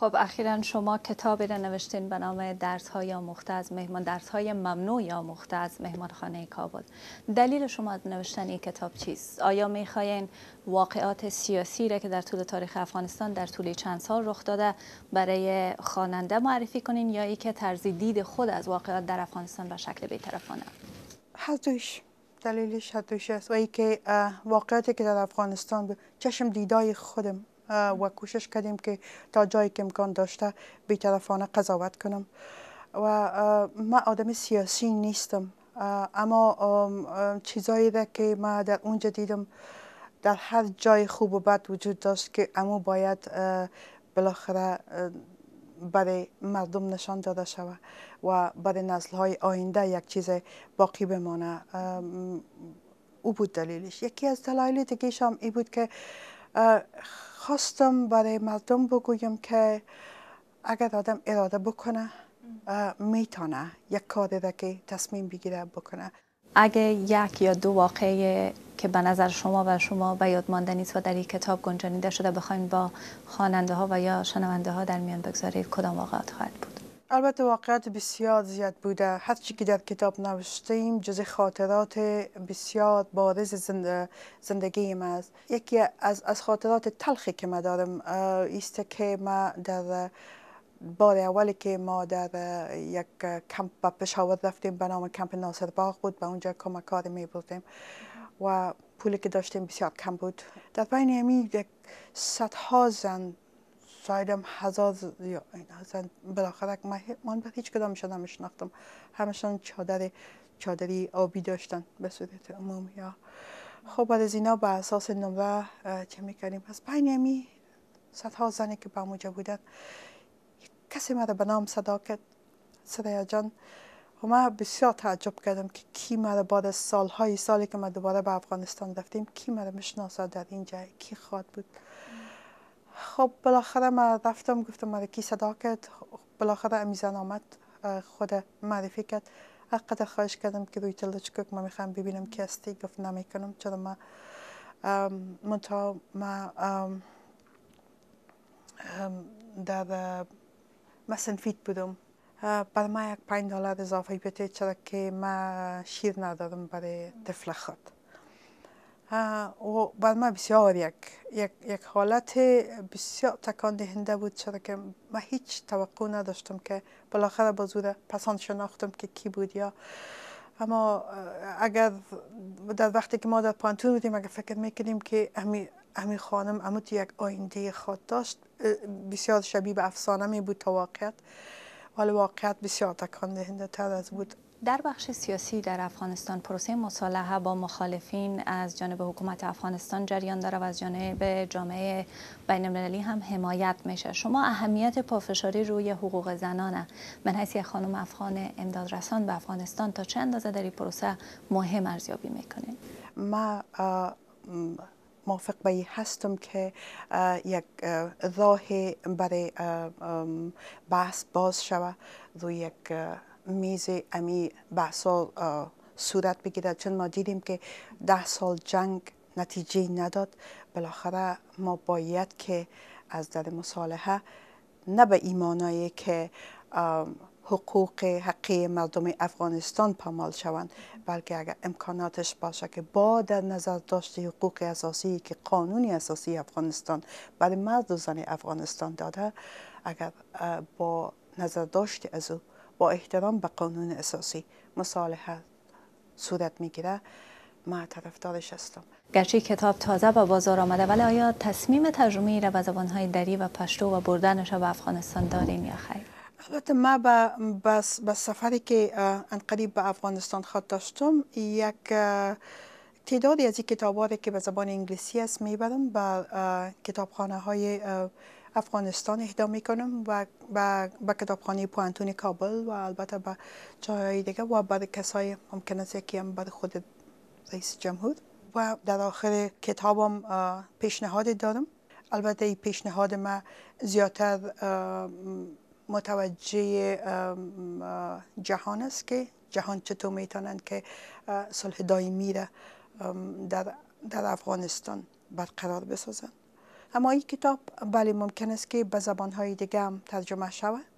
خب اخیرا شما کتابی را نوشتین به نام درس های آموخته از مهمان درس ممنوع یا آموخته از مهمانخانه کابل دلیل شما از نوشتن این کتاب چیست آیا میخواین واقعات سیاسی را که در طول تاریخ افغانستان در طول چند سال رخ داده برای خواننده معرفی کنین یا ای که طرز دید خود از واقعات در افغانستان به شکل بیطرفانه حدوش دلیلش حدوش است و ای که واقعاتی که در افغانستان به چشم دیدای خودم و کوشش کردیم که تا جایی که امکان داشته بیطرفانه قضاوت کنم و من آدم سیاسی نیستم اما چیزایی را که من در اونجا دیدم در هر جای خوب و بد وجود داشت که امو باید بالاخره برای مردم نشان داده شود و برای نسل های آینده یک چیز باقی بمانه او بود دلیلش یکی از دلایل دیگه هم ای بود که خواستم برای مردم بگویم که اگر آدم اراده بکنه میتونه یک کاری را که تصمیم بگیره بکنه اگه یک یا دو واقعه که به نظر شما و شما به یاد مانده نیست و در این کتاب گنجانیده شده بخواین با خواننده ها و یا شنونده ها در میان بگذارید کدام واقعات خواهد بود البته واقعیت بسیار زیاد بوده هر چی که در کتاب نوشتیم جز خاطرات بسیار بارز زندگی ما است یکی از از خاطرات تلخی که ما دارم است که ما در بار اولی که ما در یک کمپ به پشاور رفتیم به نام کمپ ناصر باغ بود به اونجا کمک می بردیم و پولی که داشتیم بسیار کم بود در بین یعنی یک صدها زن شایدم هزار یا من به هیچ کدام شدم شناختم همشان چادر چادری آبی داشتن به صورت عموم یا خب بعد از اینا به اساس نمره چه میکنیم از پینیمی صدها زنی که با موجه بودن کسی مرا به نام صدا کرد جان و من بسیار تعجب کردم که کی مرا بعد از سالهای سالی که ما دوباره به افغانستان رفتیم کی مرا میشناسد در اینجا کی خواد بود خب بالاخره من رفتم گفتم مرا کی صدا کرد بالاخره امیزن آمد خود معرفی کرد حقیقت خواهش کردم که روی تلده که من میخوام ببینم کی هستی گفت نمیکنم چرا من منتها من در مثلا فیت بودم برای ما یک پنج دلار اضافه بده چرا که ما شیر ندارم برای طفل خود و بعد ما بسیار یک یک, حالت بسیار تکان دهنده بود چرا که ما هیچ توقع نداشتم که بالاخره با زور پسان شناختم که کی بود یا اما اگر در وقتی که ما در پانتون بودیم اگر فکر میکنیم که امی امی خانم اموت یک آینده خود داشت بسیار شبیه به افسانه می بود تا واقعیت ولی واقعیت بسیار تکان دهنده تر از بود در بخش سیاسی در افغانستان پروسه مصالحه با مخالفین از جانب حکومت افغانستان جریان داره و از جانب جامعه بین المللی هم حمایت میشه شما اهمیت پافشاری روی حقوق زنان من حیث خانم افغان امدادرسان به افغانستان تا چند اندازه در این پروسه مهم ارزیابی میکنید ما موافق به هستم که یک راه برای بحث باز شود روی یک میز امی بحثا صورت بگیرد چون ما دیدیم که ده سال جنگ نتیجه نداد بالاخره ما باید که از در مصالحه نه به ایمانایی که حقوق حقی مردم افغانستان پامال شوند بلکه اگر امکاناتش باشه که با در نظر داشت حقوق اساسی که قانون اساسی افغانستان برای مرد و زن افغانستان داده اگر با نظر داشته از او با احترام به قانون اساسی مصالحه صورت میگیره ما طرفدارش هستم گرچه کتاب تازه به بازار آمده ولی آیا تصمیم ترجمه ای را به زبانهای دری و پشتو و بردنش به افغانستان داریم یا خیر البته ما به بس, سفری که انقریب به افغانستان خود داشتم یک تعدادی از این کتاب که به زبان انگلیسی است میبرم به کتابخانه های افغانستان اهدا میکنم و به کتابخانه پوانتون کابل و البته به جاهای دیگه و بعد کسای ممکن است یکی هم بعد خود رئیس جمهور و در آخر کتابم پیشنهاد دارم البته این پیشنهاد ما زیادتر متوجه جهان است که جهان چطور میتونند که صلح دائمی را در, در افغانستان برقرار بسازند اما این کتاب بله ممکن است که به زبانهای دیگه هم ترجمه شود